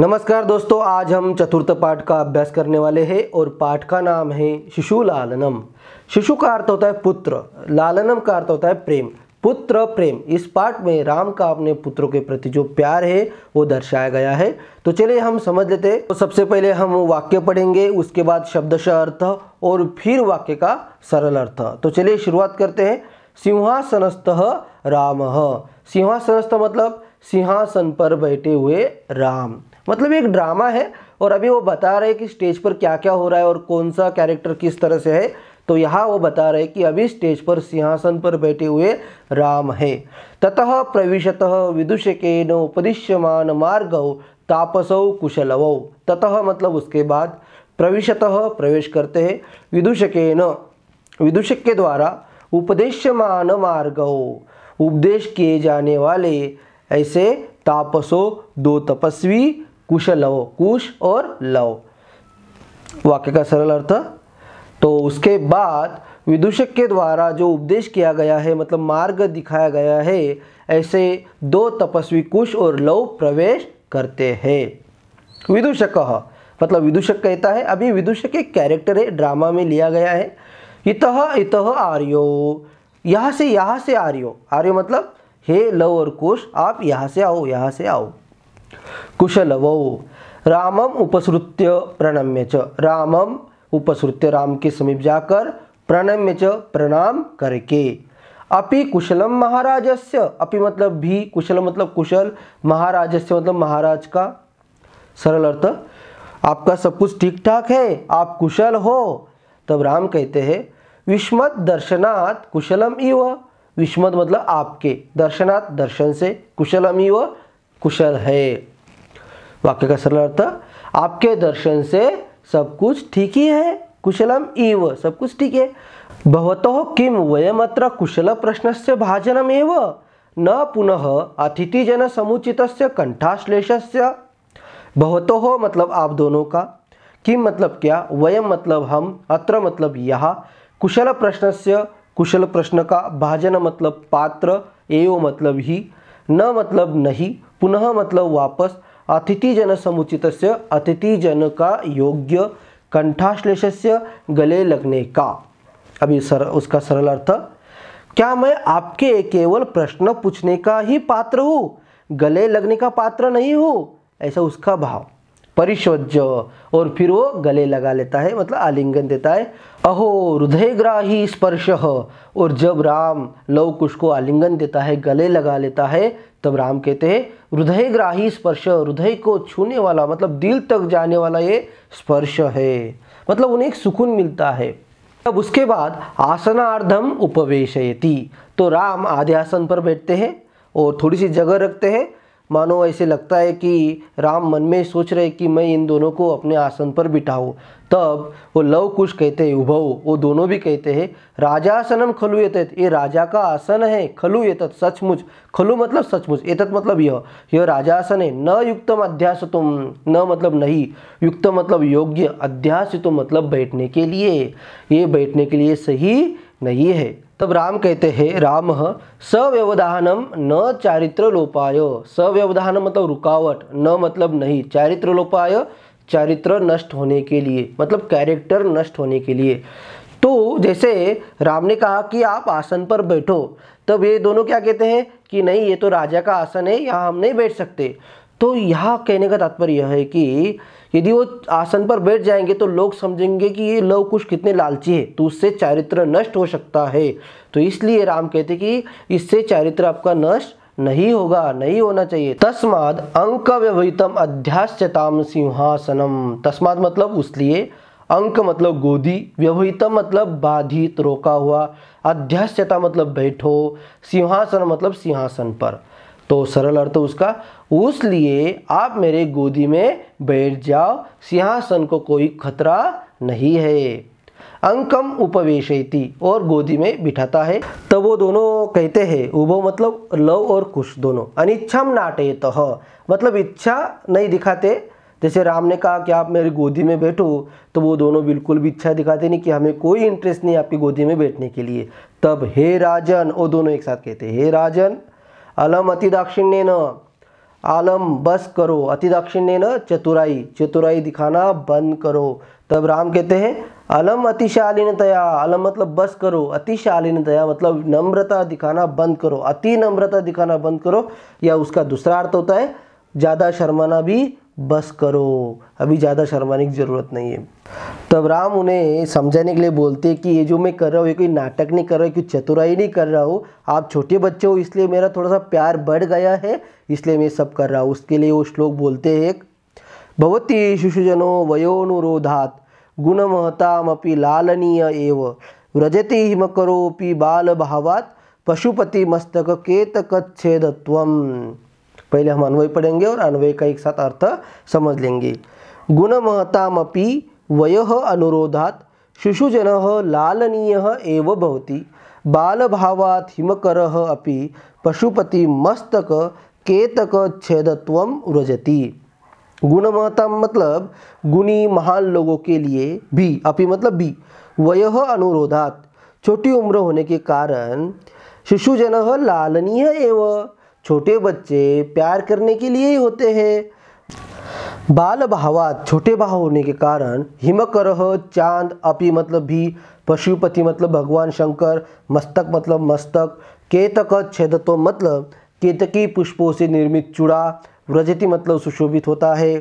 नमस्कार दोस्तों आज हम चतुर्थ पाठ का अभ्यास करने वाले हैं और पाठ का नाम है शिशु लालनम शिशु का अर्थ होता है पुत्र लालनम का अर्थ होता है प्रेम पुत्र प्रेम इस पाठ में राम का अपने पुत्रों के प्रति जो प्यार है वो दर्शाया गया है तो चलिए हम समझ लेते हैं तो सबसे पहले हम वाक्य पढ़ेंगे उसके बाद शब्दश अर्थ और फिर वाक्य का सरल अर्थ तो चलिए शुरुआत करते हैं सिंहासनस्थ राम सिंहासनस्थ मतलब सिंहासन पर बैठे हुए राम मतलब एक ड्रामा है और अभी वो बता रहे हैं कि स्टेज पर क्या क्या हो रहा है और कौन सा कैरेक्टर किस तरह से है तो यहाँ वो बता रहे कि अभी स्टेज पर सिंहासन पर बैठे हुए राम है ततः प्रविशतः विदुषकेन उपदिश्यमान मार्गव तापसौ कुशलव ततः मतलब उसके बाद प्रविशत प्रवेश करते हैं विदुषकेन विदुषक के द्वारा उपदेश्यमान मार्गव उपदेश किए जाने वाले ऐसे तापसो दो तपस्वी कुशलव कुश और लव वाक्य का सरल अर्थ तो उसके बाद विदूषक के द्वारा जो उपदेश किया गया है मतलब मार्ग दिखाया गया है ऐसे दो तपस्वी कुश और लव प्रवेश करते हैं विदूषक मतलब विदूषक कहता है अभी विदूषक एक कैरेक्टर है ड्रामा में लिया गया है इतः इत आर्यो यहाँ से यहाँ से आर्यो आर्यो मतलब हे लव और कुश आप यहाँ से आओ यहाँ से आओ कुशलवौ रामम उपसृत्य प्रणम्य च रामम उपसृत्य राम के समीप जाकर प्रणम्य च प्रणाम करके अपि कुशलम महाराजस्य अपि मतलब भी कुशल मतलब कुशल महाराजस्य मतलब महाराज का सरल अर्थ आपका सब कुछ ठीक ठाक है आप कुशल हो तब राम कहते हैं विस्मत दर्शनात् कुशलम इव विस्मत मतलब आपके दर्शनात् दर्शन से कुशलम इव कुशल है वाक्य का सरल अर्थ आपके दर्शन से सब कुछ ठीक ही है कुशलम इव सब कुछ ठीक है भवतो किम वयमत्र कुशल प्रश्न से एव न पुनः अतिथिजन समुचित कंठाश्लेष भवतो हो मतलब आप दोनों का किम मतलब क्या वयम मतलब हम अत्र मतलब यह कुशल प्रश्न से कुशल प्रश्न का भाजन मतलब पात्र एव मतलब ही न मतलब नहीं पुनः मतलब वापस अतिथिजन समुचित से अतिथिजन का योग्य कंठाश्लेष गले लगने का अभी सर उसका सरल अर्थ क्या मैं आपके केवल प्रश्न पूछने का ही पात्र हूँ गले लगने का पात्र नहीं हूँ ऐसा उसका भाव परिशोज्य और फिर वो गले लगा लेता है मतलब आलिंगन देता है अहो हृदयग्राही स्पर्श और जब राम लव कुश को आलिंगन देता है गले लगा लेता है तब राम कहते हैं हृदयग्राही स्पर्श हृदय को छूने वाला मतलब दिल तक जाने वाला ये स्पर्श है मतलब उन्हें एक सुकून मिलता है तब उसके बाद आसनार्धम उपवेश तो राम आधे आसन पर बैठते हैं और थोड़ी सी जगह रखते हैं मानो ऐसे लगता है कि राम मन में सोच रहे कि मैं इन दोनों को अपने आसन पर बिठाऊ तब वो लव कुश कहते हैं उभव वो दोनों भी कहते हैं राजा आसनम खलु ये ये राजा का आसन है खलु ये सचमुच खलु मतलब सचमुच एतत मतलब यह यह राजा आसन है न युक्तम अध्यास तुम न मतलब नहीं युक्त मतलब योग्य अध्यास तो मतलब बैठने के लिए ये बैठने के लिए सही नहीं है तब राम कहते हैं राम सव्यवधानम न चारित्र लोपाय सव्यवधान मतलब रुकावट न मतलब नहीं चारित्र लोपाय चारित्र नष्ट होने के लिए मतलब कैरेक्टर नष्ट होने के लिए तो जैसे राम ने कहा कि आप आसन पर बैठो तब ये दोनों क्या कहते हैं कि नहीं ये तो राजा का आसन है यहाँ हम नहीं बैठ सकते तो यह कहने का तात्पर्य यह है कि यदि वो आसन पर बैठ जाएंगे तो लोग समझेंगे कि ये लव कुश कितने लालची है तो उससे चारित्र नष्ट हो सकता है तो इसलिए राम कहते कि इससे चारित्र आपका नष्ट नहीं होगा नहीं होना चाहिए तस्माद अंक व्यवहितम अध्यास्यताम सिंहासनम तस्माद मतलब उसलिए अंक मतलब गोदी व्यवहितम मतलब बाधित रोका हुआ अध्यास्यता मतलब बैठो सिंहासन मतलब सिंहासन पर तो सरल अर्थ उसका उस लिए आप मेरे गोदी में बैठ जाओ सिंहासन को कोई खतरा नहीं है अंकम उपवेश और गोदी में बिठाता है तब वो दोनों कहते हैं उभो मतलब लव और कुश दोनों अनिच्छम नाटे तह मतलब इच्छा नहीं दिखाते जैसे राम ने कहा कि आप मेरी गोदी में बैठो तो वो दोनों बिल्कुल भी इच्छा दिखाते नहीं कि हमें कोई इंटरेस्ट नहीं आपकी गोदी में बैठने के लिए तब हे राजन वो दोनों एक साथ कहते हे राजन अलम अति दाक्षिण्य न आलम बस करो अति दाक्षिण्य न चतुराई चतुराई दिखाना बंद करो तब राम कहते हैं अलम अतिशालीनतया अलम मतलब बस करो अतिशालीनतया मतलब नम्रता दिखाना बंद करो अति नम्रता दिखाना बंद करो या उसका दूसरा अर्थ होता है ज़्यादा शर्माना भी बस करो अभी ज़्यादा शर्माने की ज़रूरत नहीं है तब राम उन्हें समझाने के लिए बोलते हैं कि ये जो मैं कर रहा हूँ ये कोई नाटक नहीं कर रहा कोई चतुराई नहीं कर रहा हूँ आप छोटे बच्चे हो इसलिए मेरा थोड़ा सा प्यार बढ़ गया है इसलिए मैं सब कर रहा हूँ उसके लिए वो श्लोक बोलते हैं भवती शिशुजनो वयोनुरोधात अपी लालनीय एव व्रजति हिम करोपि बाल भावात पशुपति मस्तक केत कच्छेदत्वम पहले हम अन्वय पढ़ेंगे और अन्वय का एक साथ अर्थ समझ लेंगे गुणमहतामपि वय अनुरोधात शिशुजन लालनीय एव बहुति बाल भावात हिमकर अपि पशुपति मस्तक केतक छेदत्व व्रजति गुणमहता मतलब गुणी महान लोगों के लिए भी अपि मतलब भी वय अनुरोधात छोटी उम्र होने के कारण शिशुजन लालनीय एवं छोटे बच्चे प्यार करने के लिए ही होते हैं बाल भावात छोटे भाव होने के कारण हिमकरह चांद अपि मतलब भी पशुपति मतलब भगवान शंकर मस्तक मतलब मस्तक केतक छेदतो मतलब केतकी पुष्पों से निर्मित चूड़ा व्रजति मतलब सुशोभित होता है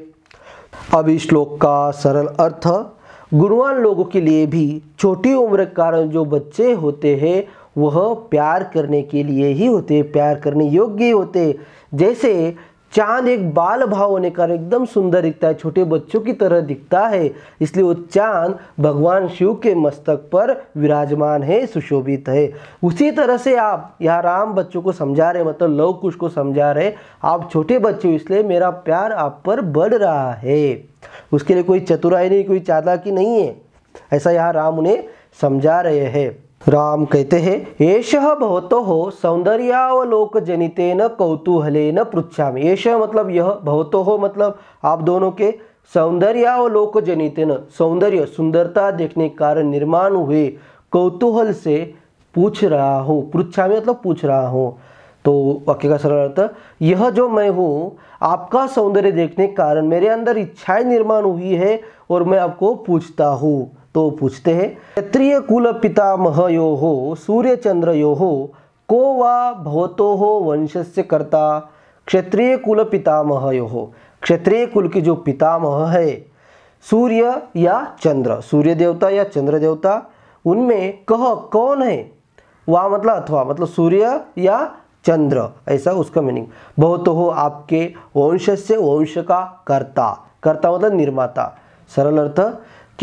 अब इस श्लोक का सरल अर्थ गुणवान लोगों के लिए भी छोटी उम्र के कारण जो बच्चे होते हैं वह प्यार करने के लिए ही होते प्यार करने योग्य होते जैसे चांद एक बाल भाव होने का एकदम सुंदर दिखता है छोटे बच्चों की तरह दिखता है इसलिए वो चांद भगवान शिव के मस्तक पर विराजमान है सुशोभित है उसी तरह से आप यहाँ राम बच्चों को समझा रहे मतलब लव कुश को समझा रहे आप छोटे बच्चे इसलिए मेरा प्यार आप पर बढ़ रहा है उसके लिए कोई चतुराई नहीं कोई चादा की नहीं है ऐसा यहाँ राम उन्हें समझा रहे हैं राम कहते हैं येष भवतो हो सौंदर्यावलोक जनितेन न पृछामी येष मतलब यह भवतो हो मतलब आप दोनों के सौंदर्यावलोक न सौंदर्य सुंदरता देखने के कारण निर्माण हुए कौतूहल से पूछ रहा हूँ पृछामी मतलब पूछ रहा हूँ तो वाक्य का सरल अर्थ यह जो मैं हूँ आपका सौंदर्य देखने के कारण मेरे अंदर इच्छाएं निर्माण हुई है और मैं आपको पूछता हूँ तो पूछते हैं क्षत्रिय कुल पितामह यो हो सूर्यचंद्र यो हो को वो हो वंश से कर्ता क्षत्रिय कुल पितामह यो हो क्षत्रिय कुल के जो पितामह है सूर्य या चंद्र सूर्य देवता या चंद्र देवता उनमें कह कौन है वह मतलब अथवा मतलब सूर्य या चंद्र ऐसा उसका मीनिंग बहुत हो आपके वंश से वंश का कर्ता कर्ता मतलब निर्माता सरल अर्थ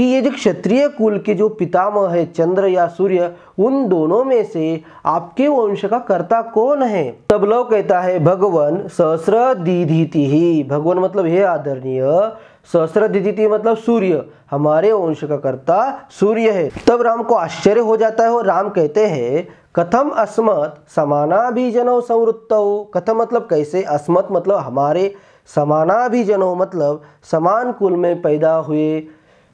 कि ये जो क्षत्रिय कुल के जो पितामह है चंद्र या सूर्य उन दोनों में से आपके वंश का कर्ता कौन है तब लव कहता है भगवान सहस्र दीधिति ही भगवान मतलब हे आदरणीय सहस्र दीधिति मतलब सूर्य हमारे वंश का कर्ता सूर्य है तब राम को आश्चर्य हो जाता है और राम कहते हैं कथम अस्मत समाना भी जनो संवृत्त हो कथम मतलब कैसे अस्मत मतलब हमारे समाना भी जनो मतलब समान कुल में पैदा हुए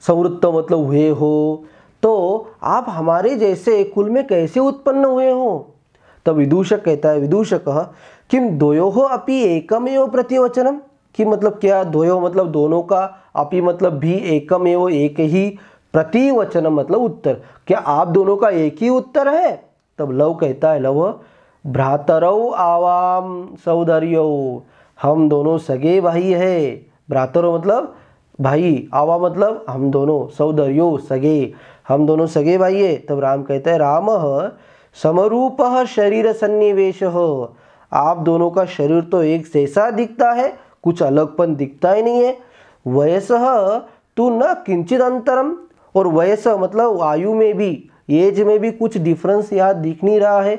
संवृत्त मतलब हुए हो तो आप हमारे जैसे कुल में कैसे उत्पन्न हुए हो तब तो विदूषक कहता है विदूषक किम द्वयो अपि एकमेव प्रतिवचनम कि मतलब क्या द्वयो मतलब दोनों का अपी मतलब भी एकमेव एक ही प्रतिवचनम मतलब उत्तर क्या आप दोनों का एक ही उत्तर है तब लव कहता है लव भ्रातरव आवाम सौदर्यो हम दोनों सगे भाई है भ्रातरो मतलब भाई आवा मतलब हम दोनों सौदर्यो सगे हम दोनों सगे भाई है तब राम कहते हैं राम समरूप शरीर सन्निवेश हो आप दोनों का शरीर तो एक जैसा दिखता है कुछ अलगपन दिखता ही नहीं है वयस तू न किंचित अंतरम और वयस मतलब आयु में भी एज में भी कुछ डिफरेंस यहाँ दिख नहीं रहा है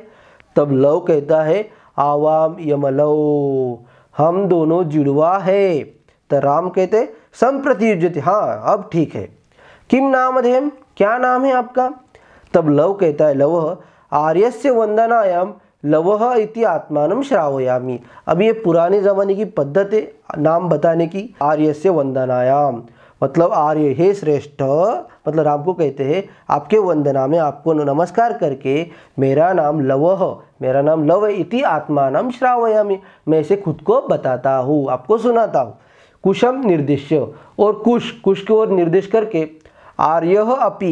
तब लव कहता है आवाम यमलव हम दोनों जुड़वा है तो राम कहते संप्रति युजति हाँ अब ठीक है किम अधेम क्या नाम है आपका तब लव कहता है लव आर्य से वंदनायाम लवह इति आत्मान श्रावयामी अब ये पुराने ज़माने की पद्धत है नाम बताने की आर्य से वंदनायाम मतलब आर्य हे श्रेष्ठ मतलब राम को कहते हैं आपके वंदना में आपको नमस्कार करके मेरा नाम लवह मेरा नाम लव इति आत्मा श्रावयामी मैं इसे खुद को बताता हूँ आपको सुनाता हूँ कुशम निर्देश्य और कुश कुश की ओर निर्देश करके आर्य अपि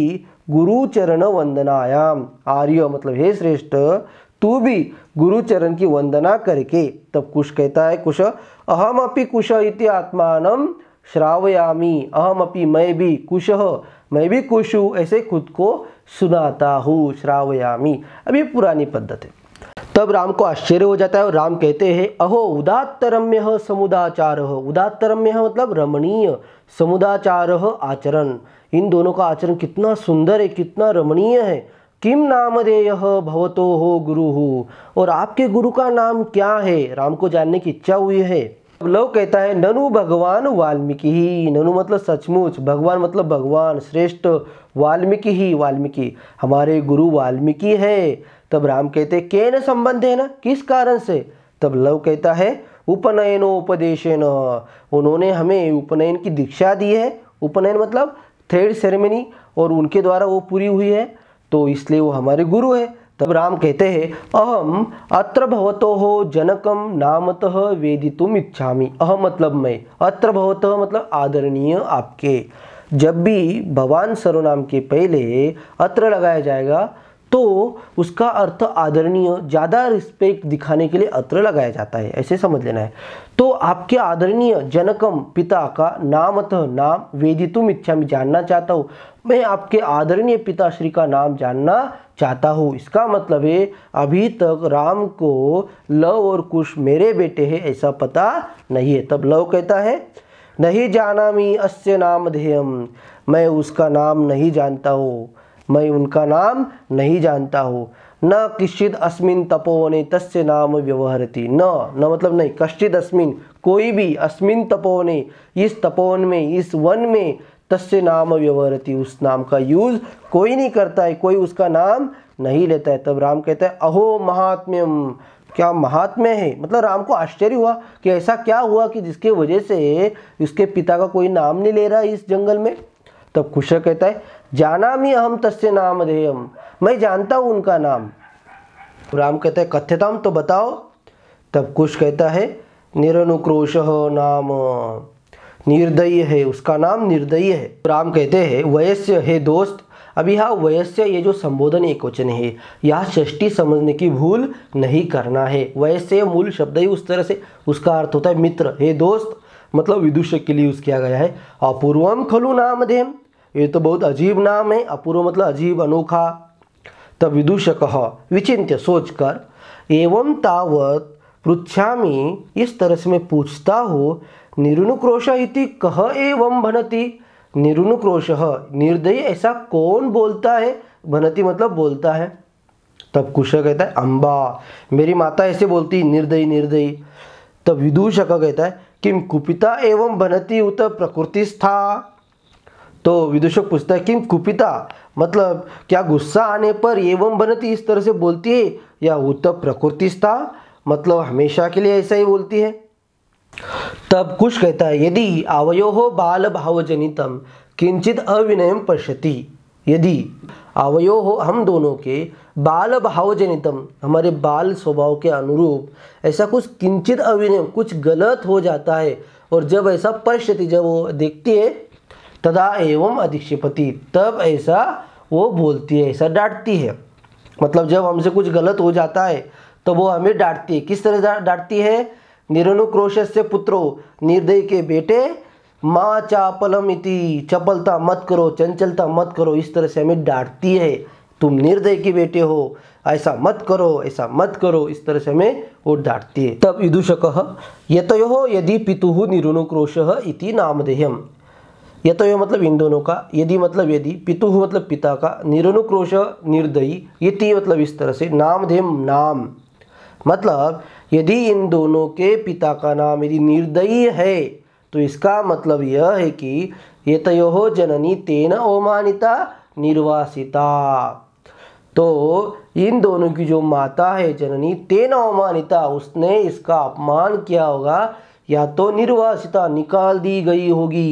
गुरु चरण वंदनायाम आर्य मतलब हे श्रेष्ठ तू भी गुरुचरण की वंदना करके तब कुश कहता है कुश अहम अपि कुश इति आत्मान श्रावयामी अहम अपि मैं भी कुश मैं भी कुश हूँ ऐसे खुद को सुनाता हूँ श्रावयामी अभी पुरानी पद्धत है तब राम को आश्चर्य हो जाता है और राम कहते हैं अहो उदातरम्य समुदाचार हो उदातरम्य मतलब रमणीय समुदाचार आचरण इन दोनों का आचरण कितना सुंदर है कितना रमणीय है किम नामधेय भवतो हो गुरु हो और आपके गुरु का नाम क्या है राम को जानने की इच्छा हुई है अब लव कहता है ननु भगवान वाल्मीकि ही ननु मतलब सचमुच भगवान मतलब भगवान श्रेष्ठ वाल्मीकि ही वाल्मीकि हमारे गुरु वाल्मीकि है तब राम कहते के न संबंध है न किस कारण से तब लव कहता है उपनयनोपदेश उन्होंने हमें उपनयन की दीक्षा दी है उपनयन मतलब थर्ड सेरेमनी और उनके द्वारा वो पूरी हुई है तो इसलिए वो हमारे गुरु है तब राम कहते हैं अहम अत्र भवतो हो जनकम नामतः वेदितुम इच्छामी अहम मतलब मैं अत्र भवतः मतलब आदरणीय आपके जब भी भगवान सरोनाम के पहले अत्र लगाया जाएगा तो उसका अर्थ आदरणीय ज़्यादा रिस्पेक्ट दिखाने के लिए अत्र लगाया जाता है ऐसे समझ लेना है तो आपके आदरणीय जनकम पिता का अतः नाम वेदितुम इच्छा में जानना चाहता हूँ मैं आपके आदरणीय पिताश्री का नाम जानना चाहता हूँ इसका मतलब है अभी तक राम को लव और कुश मेरे बेटे हैं ऐसा पता नहीं है तब लव कहता है नहीं जाना मी अस्य नाम मैं उसका नाम नहीं जानता हूँ मैं उनका नाम नहीं जानता हूँ न किश्चित अस्मिन तपोवने तस्य नाम व्यवहारती न न मतलब नहीं कश्चित अस्मिन कोई भी अस्मिन तपोवने इस तपोवन में इस वन में तस्य नाम व्यवहारती उस नाम का यूज़ कोई नहीं करता है कोई उसका नाम नहीं लेता है तब राम कहते हैं अहो महात्म्यम क्या महात्म्य है मतलब राम को आश्चर्य हुआ कि ऐसा क्या हुआ कि जिसके वजह से उसके पिता का कोई नाम नहीं ले रहा इस जंगल में तब कुश कहता है जाना मी अहम तस्य नाम धेयम मैं जानता हूँ उनका नाम राम कहता है कथ्यताम तो बताओ तब कुश कहता है निरनुक्रोश नाम निर्दयी है उसका नाम निर्दयी है राम कहते हैं वयस्य है दोस्त अभी हाँ वयस्य ये जो संबोधन एक वचन है यह षष्टी समझने की भूल नहीं करना है वयस्य मूल शब्द ही उस तरह से उसका अर्थ होता है मित्र हे दोस्त मतलब विदुष्य के लिए यूज़ किया गया है अपूर्वम खलु नामधेम ये तो बहुत अजीब नाम है अपूर्व मतलब अजीब अनोखा तब विदूषक विचिंत्य सोचकर एवं तावत पृछामी इस तरह से मैं पूछता हूँ निरुनुक्रोश इति कह एवं भनती निरुनुक्रोश निर्दयी ऐसा कौन बोलता है भनती मतलब बोलता है तब कुश कहता है अम्बा मेरी माता ऐसे बोलती निर्दयी निर्दयी तब विदूषक कहता है किम कुपिता एवं भनती उत प्रकृतिस्था तो विदूषक पूछता है किम कुपिता मतलब क्या गुस्सा आने पर एवं बनती इस तरह से बोलती है या वो तो प्रकृति स्था मतलब हमेशा के लिए ऐसा ही बोलती है तब कुछ कहता है यदि अवयो हो बाल भाव जनितम किंचित अविनयम पश्यति यदि अवयो हो हम दोनों के बाल भाव जनितम हमारे बाल स्वभाव के अनुरूप ऐसा कुछ किंचित अविनय कुछ गलत हो जाता है और जब ऐसा पश्यति जब वो देखती है तदा एवं अधिक्षिपति तब ऐसा वो बोलती है ऐसा डांटती है मतलब जब हमसे कुछ गलत हो जाता है तो वो हमें डांटती है किस तरह डांटती है निरनुक्रोश से पुत्रो निर्दय के बेटे माँ चापलम इति चपलता मत करो चंचलता मत करो इस तरह से हमें डांटती है तुम निर्दय के बेटे हो ऐसा मत करो ऐसा मत करो इस तरह से हमें वो डांटती है तब युदूषक यतो यदि पितु निरुनुक्रोश इति नामधेयम यतो तो मतलब इन दोनों का यदि मतलब यदि पितु मतलब पिता का निरनुक्रोश निर्दयी यति मतलब इस तरह से नामधेम नाम मतलब यदि इन दोनों के पिता का नाम यदि निर्दयी है तो इसका मतलब यह है कि ये जननी तेन ओमानिता निर्वासिता तो इन दोनों की जो माता है जननी तेन अवमानिता उसने इसका अपमान किया होगा या तो निर्वासिता निकाल दी गई होगी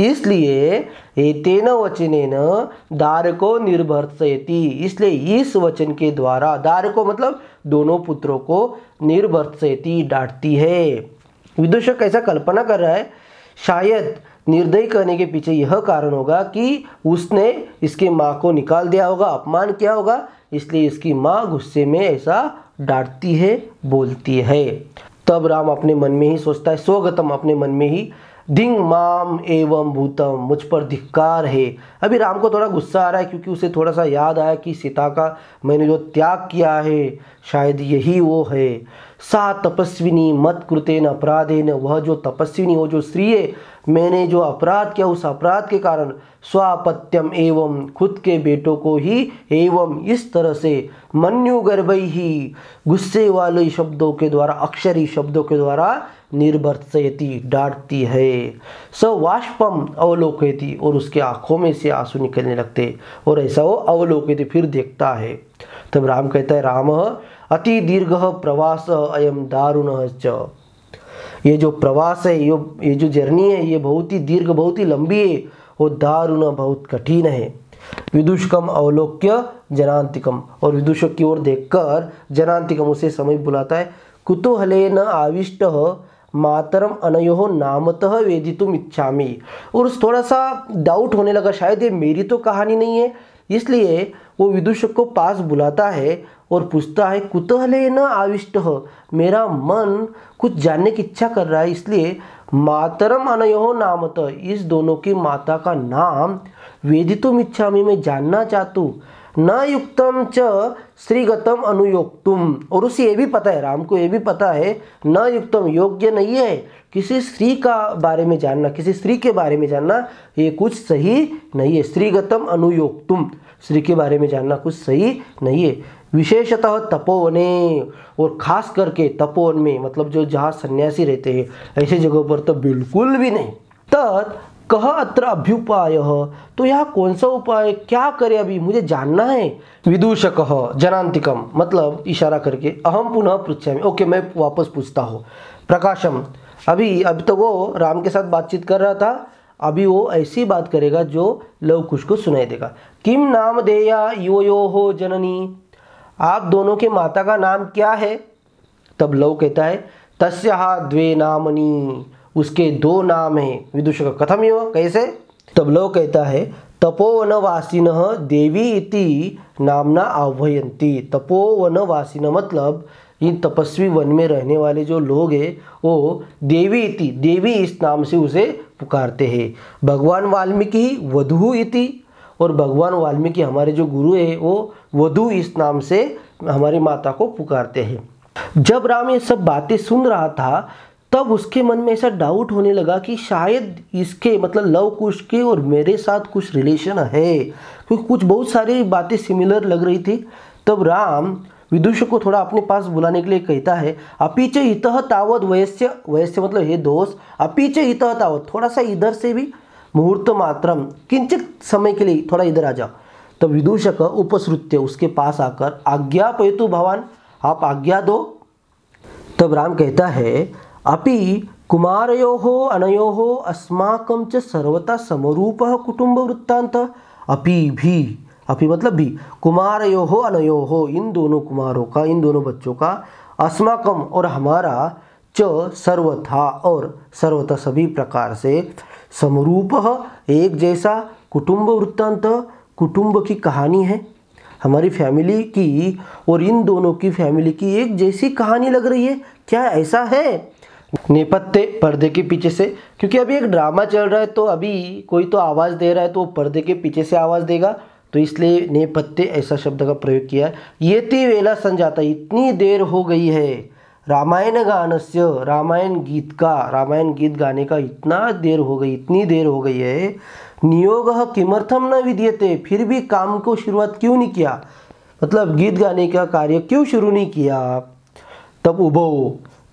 इसलिए तेन वचनेन दारको निर्भर्सयति इसलिए इस वचन के द्वारा दारको मतलब दोनों पुत्रों को निर्भर्सयति डांटती है विदूषक ऐसा कल्पना कर रहा है शायद निर्दयी करने के पीछे यह कारण होगा कि उसने इसकी माँ को निकाल दिया होगा अपमान किया होगा इसलिए इसकी माँ गुस्से में ऐसा डांटती है बोलती है तब राम अपने मन में ही सोचता है स्वगतम अपने मन में ही दिंग माम एवं भूतम मुझ पर धिक्कार है अभी राम को थोड़ा गुस्सा आ रहा है क्योंकि उसे थोड़ा सा याद आया कि सीता का मैंने जो त्याग किया है शायद यही वो है सा तपस्विनी मत कृतेन अपराधेन वह जो तपस्विनी हो जो स्त्री है मैंने जो अपराध किया उस अपराध के कारण स्वापत्यम एवं खुद के बेटों को ही एवं इस तरह से मन्यु गर्भ ही गुस्से वाले शब्दों के द्वारा अक्षरी शब्दों के द्वारा निर्भरती डांटती है स वाष्पम अवलोकती और उसके आंखों में से आंसू निकलने लगते और ऐसा वो अवलोकती फिर देखता है तब राम कहता है राम अति दीर्घ प्रवास अयम दारुण च ये जो प्रवास है ये ये जो जर्नी है ये बहुत ही दीर्घ बहुत ही लंबी है और दारुण बहुत कठिन है विदुषकम अवलोक्य जनांतिकम और विदुषक की ओर देखकर जनांतिकम उसे समय बुलाता है कुतूहल न आविष्ट मातरम अनयो नामतः तुम इच्छा और थोड़ा सा डाउट होने लगा शायद ये मेरी तो कहानी नहीं है इसलिए वो विदुषक को पास बुलाता है और पूछता है कुतः न आविष्ट मेरा मन कुछ जानने की इच्छा कर रहा है इसलिए मातरम अनयो नामत इस दोनों की माता का नाम वेदितुम इच्छा में मैं जानना चाहतूँ न युक्तम च श्रीगतम अनुयोक्तुम और उसे ये भी पता है राम को ये भी पता है न युक्तम योग्य नहीं है किसी स्त्री का बारे में जानना किसी स्त्री के बारे में जानना ये कुछ सही नहीं है श्रीगतम अनुयोक्तुम श्री के बारे में जानना कुछ सही नहीं है विशेषतः तपोवने और खास करके तपोवन में मतलब जो जहाँ सन्यासी रहते हैं ऐसे जगहों पर तो बिल्कुल भी नहीं तत् कह अत्र अभ्युपाय तो यह कौन सा उपाय क्या करे अभी मुझे जानना है विदूषक जनांतिकम मतलब इशारा करके अहम पुनः पृछा ओके मैं वापस पूछता हूँ प्रकाशम अभी अब तो वो राम के साथ बातचीत कर रहा था अभी वो ऐसी बात करेगा जो लव कुश को सुनाई देगा किम नाम या यो यो हो जननी आप दोनों के माता का नाम क्या है तब लव कहता है तस्या द्वे नामनी उसके दो नाम है विदुष का कथम यो कैसे तब लव कहता है तपोवनवासिन देवी इति नामना आह्वयंती तपोवनवासिन मतलब इन तपस्वी वन में रहने वाले जो लोग हैं वो देवी इति देवी इस नाम से उसे पुकारते हैं भगवान वाल्मीकि वधु इति और भगवान वाल्मीकि हमारे जो गुरु है वो वधु इस नाम से हमारी माता को पुकारते हैं जब राम ये सब बातें सुन रहा था तब उसके मन में ऐसा डाउट होने लगा कि शायद इसके मतलब लव कुश के और मेरे साथ कुछ रिलेशन है क्योंकि कुछ बहुत सारी बातें सिमिलर लग रही थी तब राम विदुषु को थोड़ा अपने पास बुलाने के लिए कहता है अपीच हित तावत वयस्य वयस्य मतलब हे दोष अपीच हित तावत थोड़ा सा इधर से भी मुहूर्त मात्रम किंचित समय के लिए थोड़ा इधर आ जाओ तो विदूषक उपसृत्य उसके पास आकर आज्ञा पेतु भवान आप आज्ञा दो तब राम कहता है अपि कुमारयो हो अनयो हो अस्माकम च सर्वता समरूप कुटुंब वृत्तांत अपि भी अभी मतलब भी कुमार यो हो अनयो हो इन दोनों कुमारों का इन दोनों बच्चों का अस्माकम और हमारा च सर्वथा और सर्वथा सभी प्रकार से समरूप एक जैसा कुटुंब वृत्तांत कुटुंब की कहानी है हमारी फैमिली की और इन दोनों की फैमिली की एक जैसी कहानी लग रही है क्या ऐसा है नेपथ्य पर्दे के पीछे से क्योंकि अभी एक ड्रामा चल रहा है तो अभी कोई तो आवाज़ दे रहा है तो वो पर्दे के पीछे से आवाज़ देगा तो इसलिए नेपथ्य ऐसा शब्द का प्रयोग किया ये वेला संजाता इतनी देर हो गई है रामायण गानस्य रामायण गीत का रामायण गीत गाने का इतना देर हो गई इतनी देर हो गई है नियोग किमर्थम न विधियते फिर भी काम को शुरुआत क्यों नहीं किया मतलब गीत गाने का कार्य क्यों शुरू नहीं किया तब उभो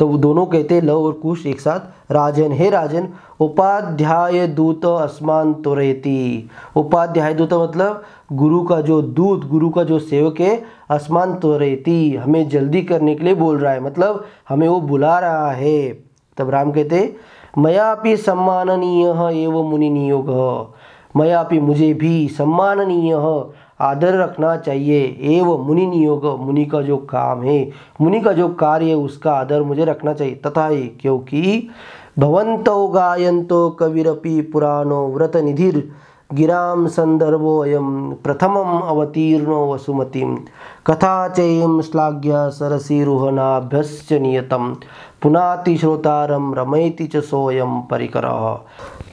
तो वो दोनों कहते हैं लव और कुश एक साथ राजन हे राजन उपाध्याय दूत तो रहती उपाध्याय दूत मतलब गुरु का जो दूत गुरु का जो सेवक है असमान रहती हमें जल्दी करने के लिए बोल रहा है मतलब हमें वो बुला रहा है तब राम कहते मयापि सम्माननीय एवं मुनि नियोग मयापि मुझे भी सम्माननीय आदर रखना चाहिए एवं मुनि नियोग मुनि का जो काम है मुनि का जो कार्य है उसका आदर मुझे रखना चाहिए तथा ही क्योंकि भवंतो गायंतो कविरपि पुराणो व्रत निधिर संदर्भो अयम प्रथम अवतीर्णो वसुमती कथा चैं श्लाघ्य सरसिरुहणाभ्यश्च नियतम पुनाति श्रोतारम रमयति च सोऽयं परिकरः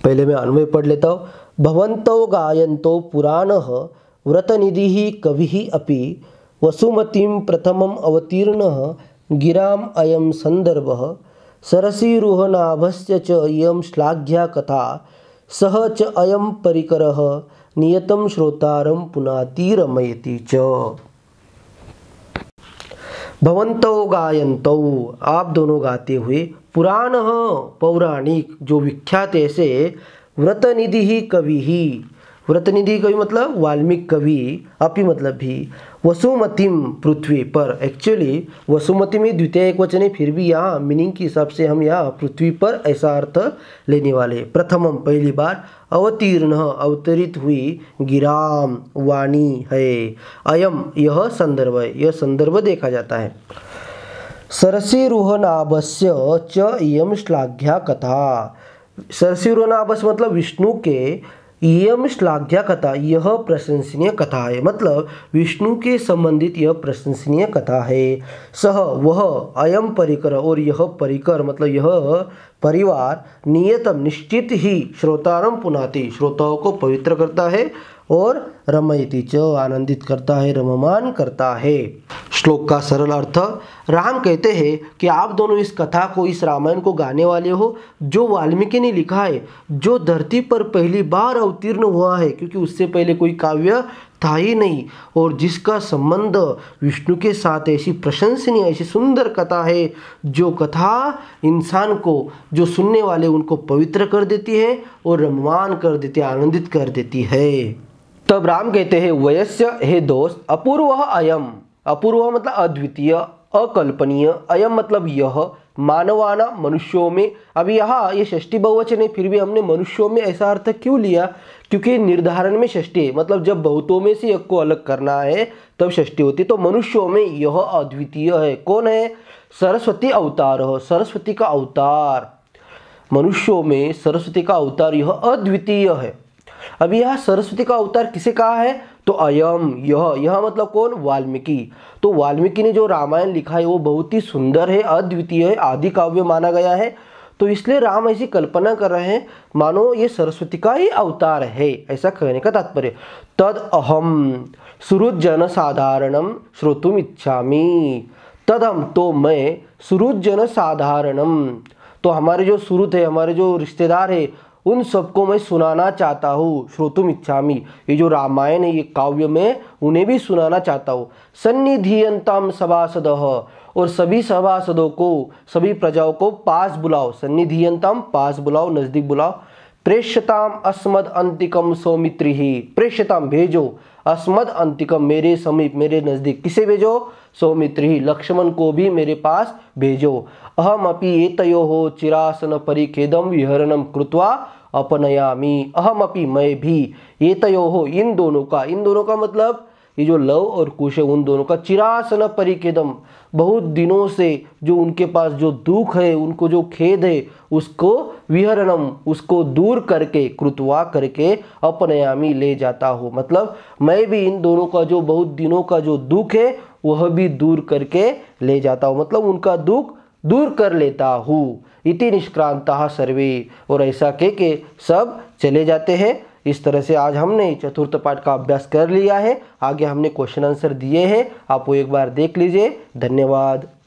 पहले मैं अनुय पढ़ लेता हूँ भवंतो गायंतो पुराण व्रतनिधि कवि अपि वसुमती प्रथम अवतीर्ण गिराम् अयं संदर्भ सरसीरुहनाभस्य च इयं श्लाघ्या कथा सह च अयं परिकरः नियतं श्रोतारं पुनाति रमयति च भवंतौ गायंतौ आप दोनों गाते हुए पुराण पौराणिक जो विख्यात ऐसे व्रतनिधि कवि ही व्रतनिधि का भी मतलब वाल्मीकि कवि अपि मतलब भी वसुमतिम पृथ्वी पर एक्चुअली वसुमति में द्वितीय एक वचन है फिर भी यहाँ मीनिंग के हिसाब से हम यहाँ पृथ्वी पर ऐसा अर्थ लेने वाले प्रथमम पहली बार अवतीर्ण अवतरित हुई गिराम वाणी है अयम यह संदर्भ है यह संदर्भ देखा जाता है सरसिरोहनाभस्य च इम श्लाघ्या कथा सरसिरोहनाभस मतलब विष्णु के यम श्लाघ्या कथा यह प्रशंसनीय कथा है मतलब विष्णु के संबंधित यह प्रशंसनीय कथा है सह वह अयम परिकर और यह परिकर मतलब यह परिवार नियतम निश्चित ही श्रोतारम पुनाति श्रोताओं को पवित्र करता है और रमयती च आनंदित करता है रममान करता है श्लोक का सरल अर्थ राम कहते हैं कि आप दोनों इस कथा को इस रामायण को गाने वाले हो जो वाल्मीकि ने लिखा है जो धरती पर पहली बार अवतीर्ण हुआ है क्योंकि उससे पहले कोई काव्य था ही नहीं और जिसका संबंध विष्णु के साथ ऐसी प्रशंसनीय ऐसी सुंदर कथा है जो कथा इंसान को जो सुनने वाले उनको पवित्र कर देती है और रमवान कर देती है आनंदित कर देती है तब राम कहते हैं वयस्य हे दोस्त अपूर्व अयम अपूर्व मतलब अद्वितीय अकल्पनीय अयम मतलब यह मानवाना मनुष्यों में अब यहाँ ये षष्टि बहुवचन है फिर भी हमने मनुष्यों में ऐसा अर्थ क्यों लिया क्योंकि निर्धारण में षष्ठी है मतलब जब बहुतों में से एक को अलग करना है तब षष्टी होती है तो मनुष्यों में यह अद्वितीय है कौन है सरस्वती अवतार हो सरस्वती का अवतार मनुष्यों में सरस्वती का अवतार यह अद्वितीय है अब यह सरस्वती का अवतार किसे कहा है तो अयम यह यह मतलब कौन वाल्मीकि तो वाल्मीकि ने जो रामायण लिखा है वो बहुत ही सुंदर है अद्वितीय है आदि काव्य माना गया है तो इसलिए राम ऐसी कल्पना कर रहे हैं मानो ये सरस्वती का ही अवतार है ऐसा कहने का तात्पर्य तद अहम सुरुज जन साधारणम श्रोतुम इच्छा तदम तो मैं सुरुज जन साधारणम तो हमारे जो सुरुत है हमारे जो रिश्तेदार है उन सबको मैं सुनाना चाहता हूँ श्रोतुम इच्छामी ये जो रामायण है ये काव्य में उन्हें भी सुनाना चाहता हूँ सन्निधियंताम सभासद और सभी सभासदों को सभी प्रजाओं को पास बुलाओ सन्निधियंताम पास बुलाओ नज़दीक बुलाओ प्रेषताम अस्मद अंतिकम सौमित्री ही प्रेषताम भेजो अस्मद अंतिकम मेरे समीप मेरे नज़दीक किसे भेजो सौमित्री ही लक्ष्मण को भी मेरे पास भेजो अहम अपि हो चिरासन परिखेदम विहरणम कृत्वा अपनयामी अहम अपी मैं भी ये तयो हो इन दोनों का इन दोनों का मतलब ये जो लव और कुश है उन दोनों का चिरासन परिकेदम बहुत दिनों से जो उनके पास जो दुख है उनको जो खेद है उसको विहरणम उसको दूर करके कृतवा करके अपनयामी ले जाता हो मतलब मैं भी इन दोनों का जो बहुत दिनों का जो दुख है वह भी दूर करके ले जाता हूँ मतलब उनका दुख दूर कर लेता हूँ इति निष्क्रांत सर्वे और ऐसा कह के सब चले जाते हैं इस तरह से आज हमने चतुर्थ पाठ का अभ्यास कर लिया है आगे हमने क्वेश्चन आंसर दिए हैं आप वो एक बार देख लीजिए धन्यवाद